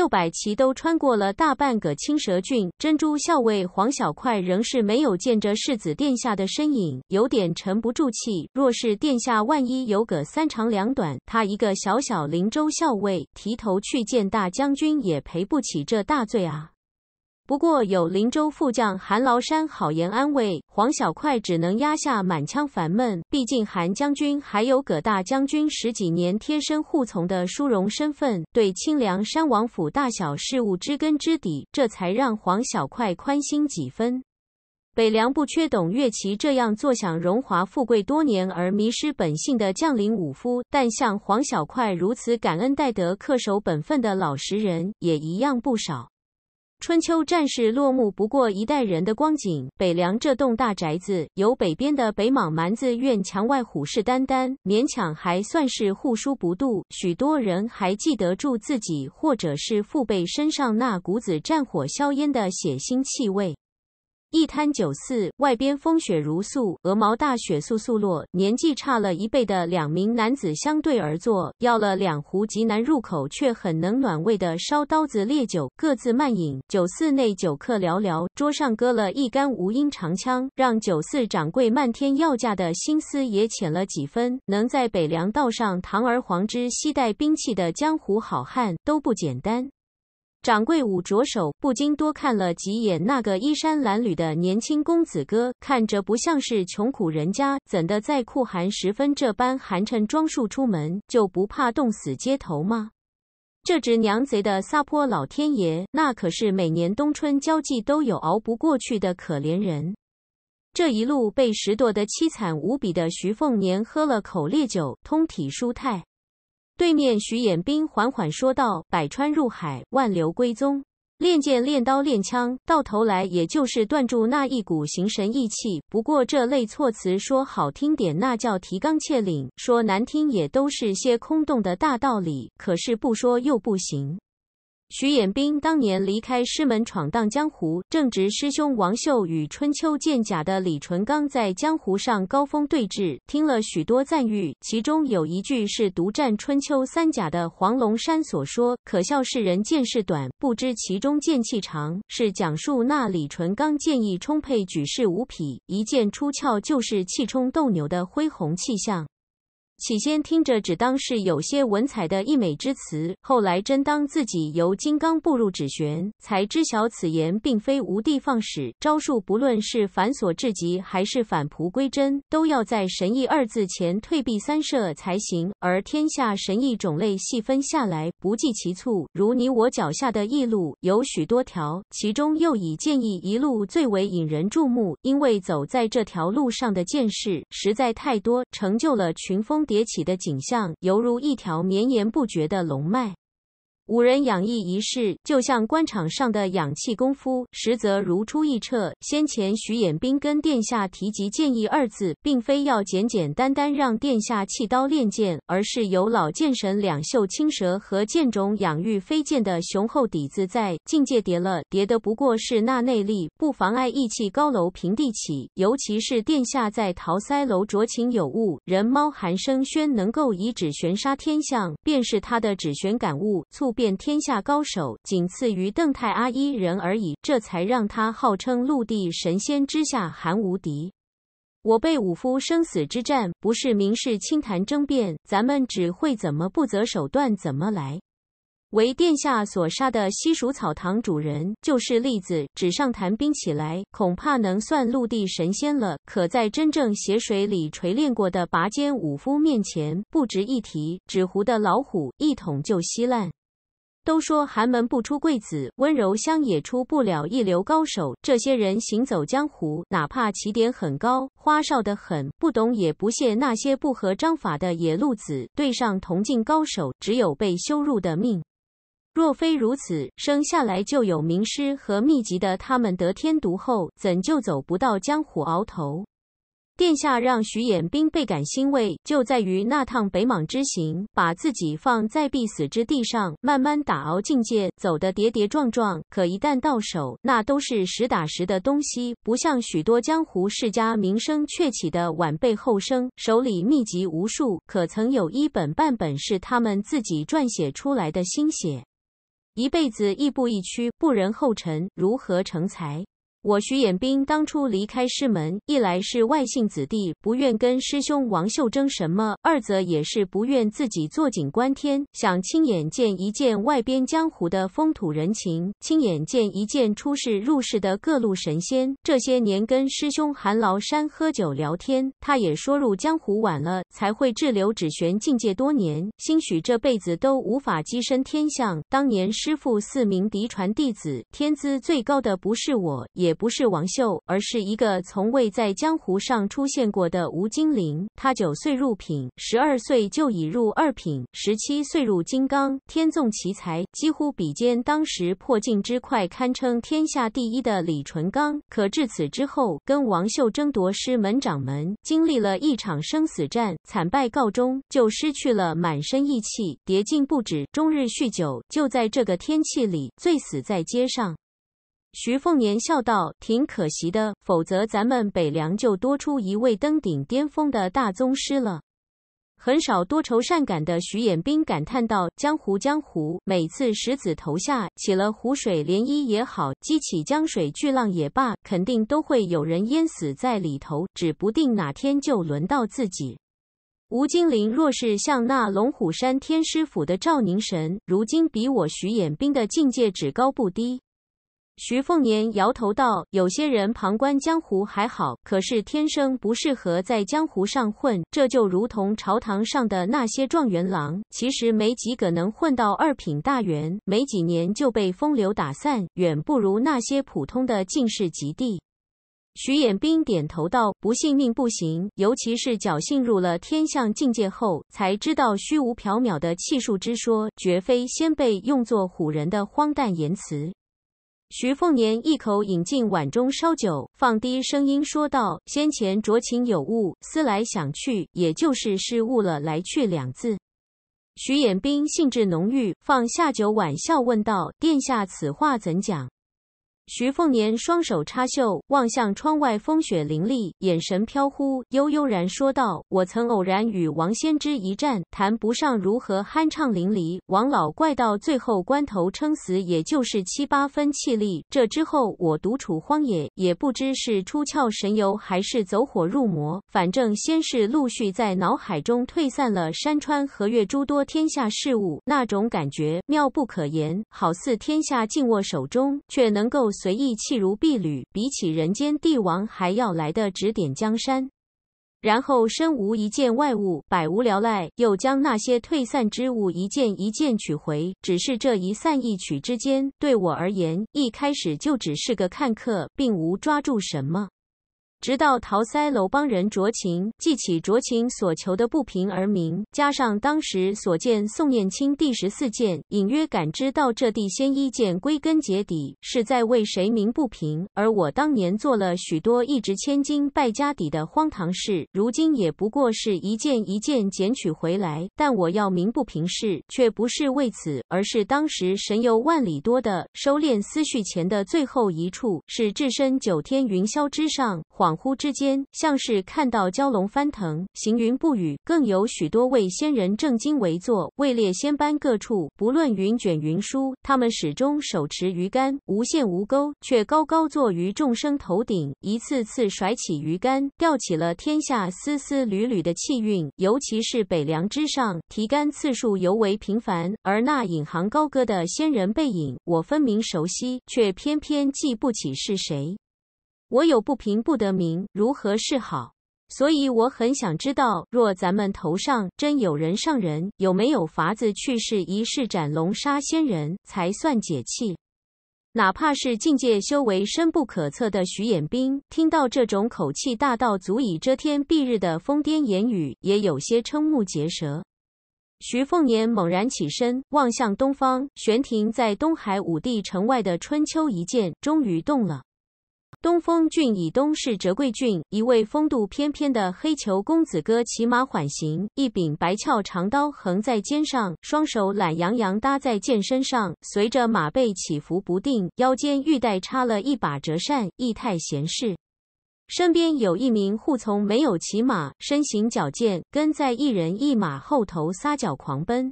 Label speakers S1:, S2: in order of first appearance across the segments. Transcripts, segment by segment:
S1: 六百骑都穿过了大半个青蛇郡，珍珠校尉黄小块仍是没有见着世子殿下的身影，有点沉不住气。若是殿下万一有个三长两短，他一个小小灵州校尉，提头去见大将军也赔不起这大罪啊。不过，有林州副将韩劳山好言安慰黄小快，只能压下满腔烦闷。毕竟韩将军还有葛大将军十几年贴身护从的殊荣身份，对清凉山王府大小事务知根知底，这才让黄小快宽心几分。北凉不缺董月奇这样坐享荣华富贵多年而迷失本性的将领武夫，但像黄小快如此感恩戴德、恪守本分的老实人也一样不少。春秋战事落幕，不过一代人的光景。北梁这栋大宅子，由北边的北莽蛮子院墙外虎视眈眈，勉强还算是护疏不渡。许多人还记得住自己，或者是父辈身上那股子战火硝烟的血腥气味。一滩酒肆外边风雪如塑，鹅毛大雪簌簌落。年纪差了一辈的两名男子相对而坐，要了两壶极难入口却很能暖胃的烧刀子烈酒，各自慢饮。酒肆内酒客寥寥，桌上搁了一杆无音长枪，让酒肆掌柜漫天要价的心思也浅了几分。能在北凉道上堂而皇之携带兵器的江湖好汉都不简单。掌柜捂着手，不禁多看了几眼那个衣衫褴褛的年轻公子哥，看着不像是穷苦人家，怎的在酷寒时分这般寒碜装束出门，就不怕冻死街头吗？这只娘贼的撒泼，老天爷，那可是每年冬春交际都有熬不过去的可怜人。这一路被拾掇的凄惨无比的徐凤年喝了口烈酒，通体舒泰。对面，徐衍兵缓缓说道：“百川入海，万流归宗。练剑、练刀、练枪，到头来也就是断住那一股形神意气。不过这类措辞，说好听点，那叫提纲挈领；说难听，也都是些空洞的大道理。可是不说又不行。”徐彦兵当年离开师门闯荡江湖，正值师兄王秀与春秋剑甲的李淳罡在江湖上高峰对峙，听了许多赞誉，其中有一句是独占春秋三甲的黄龙山所说：“可笑世人见识短，不知其中剑气长。”是讲述那李淳罡剑意充沛，举世无匹，一剑出鞘就是气冲斗牛的恢宏气象。起先听着只当是有些文采的溢美之词，后来真当自己由金刚步入指玄，才知晓此言并非无的放矢。招数不论是繁琐至极，还是返璞归真，都要在“神意二字前退避三舍才行。而天下神意种类细分下来，不计其数。如你我脚下的异路有许多条，其中又以剑意一路最为引人注目，因为走在这条路上的剑士实在太多，成就了群峰。叠起的景象，犹如一条绵延不绝的龙脉。五人养意一事，就像官场上的养气功夫，实则如出一辙。先前徐衍兵跟殿下提及“建议”二字，并非要简简单单让殿下弃刀练剑，而是有老剑神两袖青蛇和剑种养育飞剑的雄厚底子在，境界叠了叠的，不过是那内力，不妨碍意气高楼平地起。尤其是殿下在桃腮楼酌情有悟，人猫寒声轩能够以指玄杀天象，便是他的指玄感悟促。遍天下高手，仅次于邓太阿一人而已。这才让他号称陆地神仙之下，寒无敌。我辈武夫生死之战，不是明示轻谈争辩，咱们只会怎么不择手段怎么来。为殿下所杀的西蜀草堂主人就是例子。纸上谈兵起来，恐怕能算陆地神仙了。可在真正血水里锤炼过的拔尖武夫面前，不值一提。纸糊的老虎一捅就稀烂。都说寒门不出贵子，温柔乡也出不了一流高手。这些人行走江湖，哪怕起点很高，花哨的很，不懂也不屑那些不合章法的野路子。对上同境高手，只有被羞辱的命。若非如此，生下来就有名师和秘籍的他们，得天独厚，怎就走不到江湖鳌头？殿下让徐衍兵倍感欣慰，就在于那趟北莽之行，把自己放在必死之地上，慢慢打熬境界，走得跌跌撞撞。可一旦到手，那都是实打实的东西，不像许多江湖世家名声鹊起的晚辈后生，手里秘籍无数，可曾有一本半本是他们自己撰写出来的心血？一辈子亦步亦趋，不人后尘，如何成才？我徐衍兵当初离开师门，一来是外姓子弟不愿跟师兄王秀争什么，二则也是不愿自己坐井观天，想亲眼见一见外边江湖的风土人情，亲眼见一见出世入世的各路神仙。这些年跟师兄韩劳山喝酒聊天，他也说入江湖晚了，才会滞留只玄境界多年，兴许这辈子都无法跻身天象。当年师父四名嫡传弟子，天资最高的不是我，也。也不是王秀，而是一个从未在江湖上出现过的吴金玲。他九岁入品，十二岁就已入二品，十七岁入金刚，天纵奇才，几乎比肩当时破镜之快，堪称天下第一的李淳罡。可至此之后，跟王秀争夺师门掌门，经历了一场生死战，惨败告终，就失去了满身意气，跌进不止，终日酗酒。就在这个天气里，醉死在街上。徐凤年笑道：“挺可惜的，否则咱们北凉就多出一位登顶巅峰的大宗师了。”很少多愁善感的徐衍兵感叹道：“江湖江湖，每次石子投下，起了湖水涟漪也好，激起江水巨浪也罢，肯定都会有人淹死在里头，指不定哪天就轮到自己。”吴金林若是像那龙虎山天师府的赵凝神，如今比我徐衍兵的境界只高不低。徐凤年摇头道：“有些人旁观江湖还好，可是天生不适合在江湖上混。这就如同朝堂上的那些状元郎，其实没几个能混到二品大员，没几年就被风流打散，远不如那些普通的进士及第。”徐衍兵点头道：“不信命不行，尤其是侥幸入了天象境界后，才知道虚无缥缈的气数之说，绝非先辈用作唬人的荒诞言辞。”徐凤年一口饮尽碗中烧酒，放低声音说道：“先前酌情有误，思来想去，也就是是误了来去两字。”徐衍兵兴致浓郁，放下酒碗，笑问道：“殿下此话怎讲？”徐凤年双手插袖，望向窗外，风雪凌厉，眼神飘忽，悠悠然说道：“我曾偶然与王先芝一战，谈不上如何酣畅淋漓。王老怪到最后关头撑死，也就是七八分气力。这之后，我独处荒野，也不知是出窍神游，还是走火入魔。反正先是陆续在脑海中退散了山川、河岳诸多天下事物，那种感觉妙不可言，好似天下尽握手中，却能够。”随意弃如敝履，比起人间帝王还要来的指点江山。然后身无一件外物，百无聊赖，又将那些退散之物一件一件取回。只是这一散一取之间，对我而言，一开始就只是个看客，并无抓住什么。直到桃腮楼帮人卓情，记起卓情所求的不平而鸣，加上当时所见宋念青第十四剑，隐约感知到这地仙一剑归根结底是在为谁鸣不平。而我当年做了许多一掷千金败家底的荒唐事，如今也不过是一件一件捡取回来。但我要鸣不平事，却不是为此，而是当时神游万里多的收敛思绪前的最后一处，是置身九天云霄之上。恍惚之间，像是看到蛟龙翻腾，行云不语，更有许多位仙人正襟危坐，位列仙班各处。不论云卷云舒，他们始终手持鱼竿，无线无钩，却高高坐于众生头顶，一次次甩起鱼竿，吊起了天下丝丝缕缕的气运。尤其是北梁之上，提竿次数尤为频繁。而那引吭高歌的仙人背影，我分明熟悉，却偏偏记不起是谁。我有不平不得鸣，如何是好？所以我很想知道，若咱们头上真有人上人，有没有法子去试一试斩龙杀仙，人才算解气？哪怕是境界修为深不可测的徐衍兵，听到这种口气大到足以遮天蔽日的疯癫言语，也有些瞠目结舌。徐凤年猛然起身，望向东方，悬停在东海五帝城外的春秋一剑终于动了。东风郡以东是折桂郡。一位风度翩翩的黑裘公子哥骑马缓行，一柄白鞘长刀横在肩上，双手懒洋洋搭在剑身上，随着马背起伏不定。腰间玉带插了一把折扇，意态闲适。身边有一名护从，没有骑马，身形矫健，跟在一人一马后头撒脚狂奔。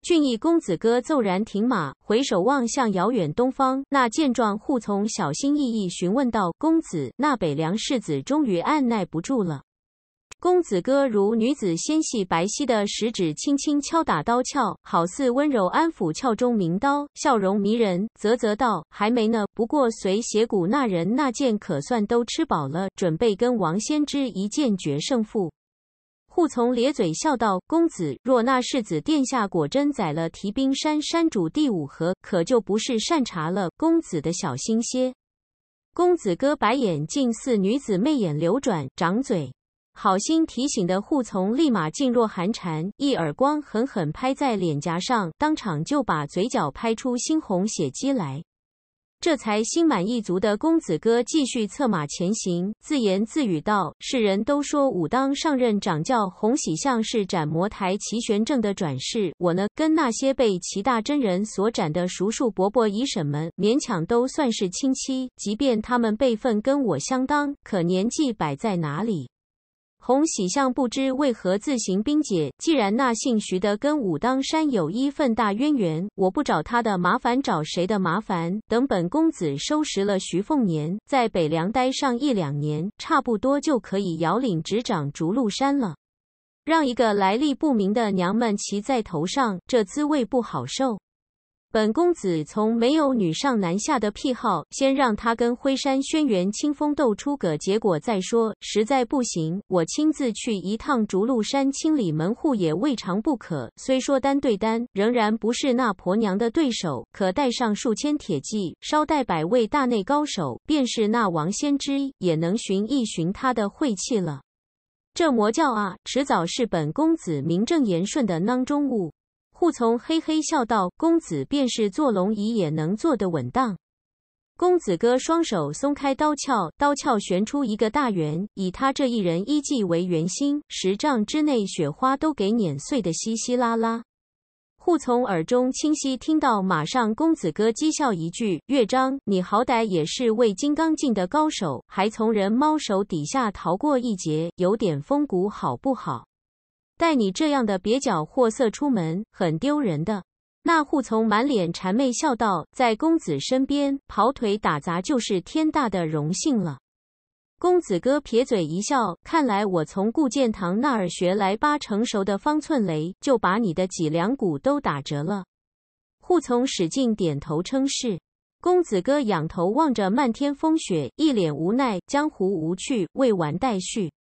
S1: 俊逸公子哥骤然停马，回首望向遥远东方。那见状，护从小心翼翼询问道：“公子，那北凉世子终于按耐不住了？”公子哥如女子纤细白皙的食指轻轻敲打刀鞘，好似温柔安抚鞘中名刀，笑容迷人，啧啧道：“还没呢，不过随邪骨那人那剑可算都吃饱了，准备跟王先知一剑决胜负。”护从咧嘴笑道：“公子，若那世子殿下果真宰了提兵山山主第五合，可就不是善茬了。公子的小心些。”公子哥白眼，竟似女子媚眼流转，掌嘴。好心提醒的护从立马噤若寒蝉，一耳光狠狠拍在脸颊上，当场就把嘴角拍出猩红血迹来。这才心满意足的公子哥继续策马前行，自言自语道：“世人都说武当上任掌教洪喜相是斩魔台齐玄正的转世，我呢，跟那些被齐大真人所斩的叔叔伯伯、姨婶们，勉强都算是亲戚。即便他们辈分跟我相当，可年纪摆在哪里？”红喜相不知为何自行冰解。既然那姓徐的跟武当山有一份大渊源，我不找他的麻烦，找谁的麻烦？等本公子收拾了徐凤年，在北凉待上一两年，差不多就可以遥领执掌逐鹿山了。让一个来历不明的娘们骑在头上，这滋味不好受。本公子从没有女上男下的癖好，先让他跟辉山、轩辕、清风斗出个结果再说。实在不行，我亲自去一趟逐鹿山清理门户也未尝不可。虽说单对单仍然不是那婆娘的对手，可带上数千铁骑，捎带百位大内高手，便是那王仙芝也能寻一寻他的晦气了。这魔教啊，迟早是本公子名正言顺的囊中物。护从嘿嘿笑道：“公子便是坐龙椅也能坐得稳当。”公子哥双手松开刀鞘，刀鞘旋出一个大圆，以他这一人一技为圆心，十丈之内雪花都给碾碎的稀稀拉拉。护从耳中清晰听到马上公子哥讥笑一句：“乐章，你好歹也是位金刚境的高手，还从人猫手底下逃过一劫，有点风骨好不好？”带你这样的蹩脚货色出门，很丢人的。那扈从满脸谄媚笑道：“在公子身边跑腿打杂，就是天大的荣幸了。”公子哥撇嘴一笑，看来我从顾建堂那儿学来八成熟的方寸雷，就把你的脊梁骨都打折了。扈从使劲点头称是。公子哥仰头望着漫天风雪，一脸无奈。江湖无趣，未完待续。